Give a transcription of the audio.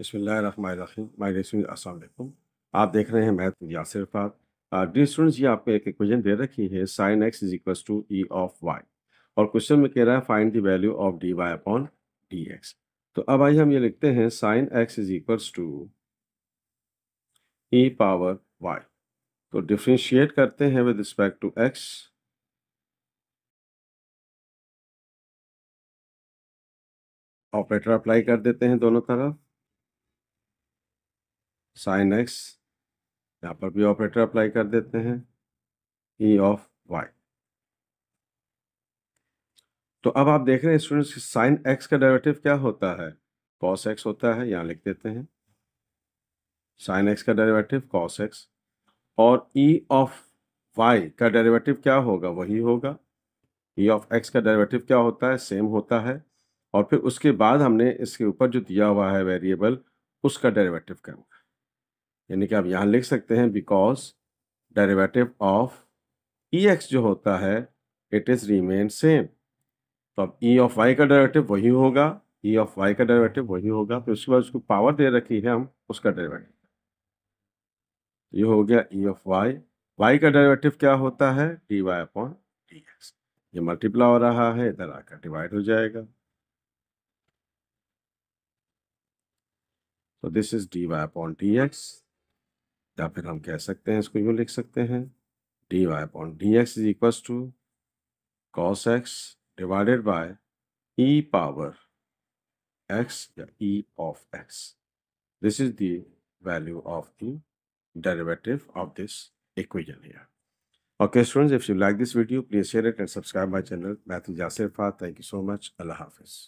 बसमीम आप देख रहे हैं मैथ यासिर फात डी स्टूडेंट्स ये आपको एक क्वेश्चन दे रखी है sine x is equal to e of y और क्वेश्चन में कह रहा है find the value of d y upon d x तो अब आइए हम ये लिखते हैं sine x is equal to e power y तो डिफ्रेंशिएट करते हैं with respect to x operator apply कर देते हैं दोनों तरफ साइन एक्स यहाँ पर भी ऑपरेटर अप्लाई कर देते हैं ई ऑफ वाई तो अब आप देख रहे हैं स्टूडेंट्स साइन एक्स का डेरिवेटिव क्या होता है कॉस एक्स होता है यहाँ लिख देते हैं साइन एक्स का डेरिवेटिव कॉस एक्स और ई ऑफ वाई का डेरिवेटिव क्या होगा वही होगा ई ऑफ एक्स का डेरिवेटिव क्या होता है सेम होता है और फिर उसके बाद हमने इसके ऊपर जो दिया हुआ है वेरिएबल उसका डेरिवेटिव करना है यानी कि आप यहाँ लिख सकते हैं because derivative of e x जो होता है इट इज़ रिमेन सेम तो अब ई ऑफ वाई का डेरिवेटिव वही होगा ई ऑफ वाई का डेरिवेटिव वही होगा फिर उसके बाद उसको पावर दे रखी है हम उसका डेरिवेटिव तो ये हो गया ई ऑफ वाई वाई का डेरिवेटिव क्या होता है d y upon d x ये मल्टीप्लाई हो रहा है इधर आकर डिवाइड हो जाएगा तो this is d y upon d x या फिर हम कह सकते हैं इसको यूँ लिख सकते हैं d y upon d x is equal to cos x divided by e power x या e of x this is the value of the derivative of this equation या okay students if you like this video please share it and subscribe my channel math जासिरफा thank you so much अल्लाह हाफिज़